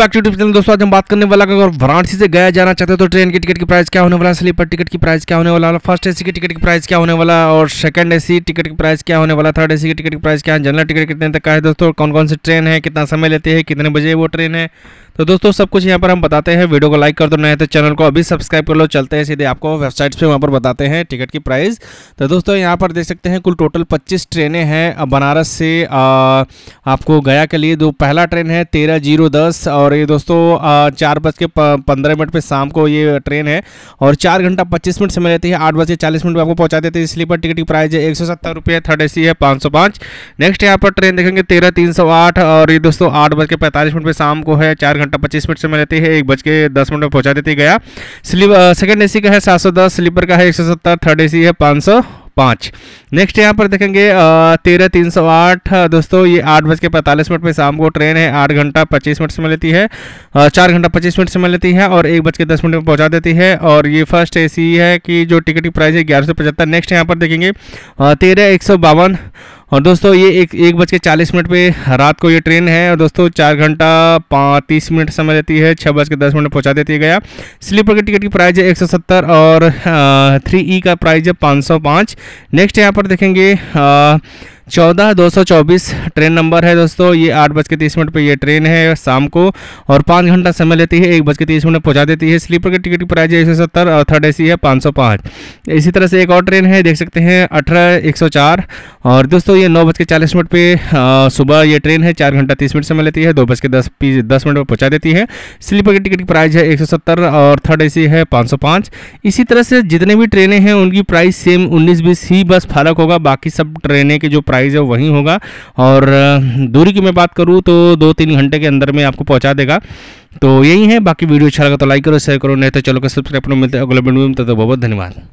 back to channel दोस्तों आज हम बात करने वाला अगर वाराणसी से गया जाना चाहते हो तो ट्रेन के टिकट की प्राइस क्या होने वाला है स्लीपर टिकट की प्राइस क्या होने वाला फर्स्ट एसी की टिकट की प्राइस क्या होने वाला और सेकंड एसी टिकट की प्राइस क्या होने वाला थर्ड एसी की टिकट की प्राइस क्या है जनरल टिकट कितने तक का है दोस्तों कौन कौन सी ट्रेन है कितना समय लेती है कितने बजे वो ट्रेन है तो दोस्तों सब कुछ यहाँ पर हम बताते हैं वीडियो को लाइक कर दो नए तो चैनल को अभी सब्सक्राइब कर लो चलते हैं सीधे आपको वेबसाइट पे वहाँ पर बताते हैं टिकट की प्राइस तो दोस्तों यहाँ पर देख सकते हैं कुल टोटल 25 ट्रेनें हैं बनारस से आपको गया के लिए दो पहला ट्रेन है तेरह जीरो दस और और ये दोस्तों चार बज के पंद्रह मिनट पे शाम को ये ट्रेन है और चार घंटा पच्चीस मिनट समय जाती है आठ बज के चालीस मिनट में आपको पहुंचा देते हैं स्लीपर टिकट की प्राइस है एक सौ सत्तर रुपये थर्ड ए सी है पाँच सौ पाँच नेक्स्ट यहाँ पर ट्रेन देखेंगे तेरह तीन सौ आठ और ये दोस्तों आठ बज के पैंतालीस मिनट पर शाम को है चार घंटा पच्चीस मिनट समय लेती है एक बज के दस मिनट में पहुँचा देती गया स्लीप सेकेंड ए का है सात सौ दस स्लीपर का है एक सौ सत्तर थर्ड ए है पाँच सौ पाँच नेक्स्ट यहाँ पर देखेंगे तेरह तीन सौ आठ दोस्तों ये आठ बज के पैंतालीस मिनट पर शाम को ट्रेन है आठ घंटा पच्चीस मिनट से मिल लेती है चार घंटा पच्चीस मिनट से मिल लेती है और एक बज के दस मिनट में पहुँचा देती है और ये फर्स्ट ए है कि जो टिकट की प्राइस है ग्यारह सौ पचहत्तर नेक्स्ट यहाँ पर देखेंगे तेरह एक सौ बावन और दोस्तों ये एक एक बज के चालीस मिनट पे रात को ये ट्रेन है और दोस्तों चार घंटा तीस मिनट समय लेती है छः बज के दस मिनट पहुँचा देती है गया स्लीपर के टिकट की प्राइस है एक सौ सत्तर और थ्री ई का प्राइस है पाँच सौ पाँच नेक्स्ट यहाँ पर देखेंगे आ, चौदह दो सौ चौबीस ट्रेन नंबर है दोस्तों ये आठ बज के तीस मिनट पर यह ट्रेन है शाम को और पाँच घंटा समय लेती है एक बज के तीस मिनट पहुँचा देती है स्लीपर की टिकट की प्राइस है एक सौ सत्तर और थर्ड ए सी है पाँच सौ पाँच इसी तरह से एक और ट्रेन है देख सकते हैं अठारह एक सौ चार और दोस्तों ये नौ बज के चालीस मिनट पर सुबह ये ट्रेन है चार घंटा तीस मिनट समय लेती है दो बज के दस दस मिनट पर पहुँचा देती है स्लीपर की टिकट की प्राइस है एक सौ सत्तर और थर्ड ए सी है पाँच सौ पाँच इसी तरह से जितने भी ट्रेनें हैं उनकी प्राइस सेम उन्नीस बीस ही बस फर्क होगा बाकी सब ट्रेनें के जो प्राइस प्राइस है वही होगा और दूरी की मैं बात करूँ तो दो तीन घंटे के अंदर में आपको पहुँचा देगा तो यही है बाकी वीडियो अच्छा लगा तो लाइक करो शेयर करो नहीं तो चलो सब्सक्राइब करो मिलते हैं अगले वीडियो में तो बहुत धन्यवाद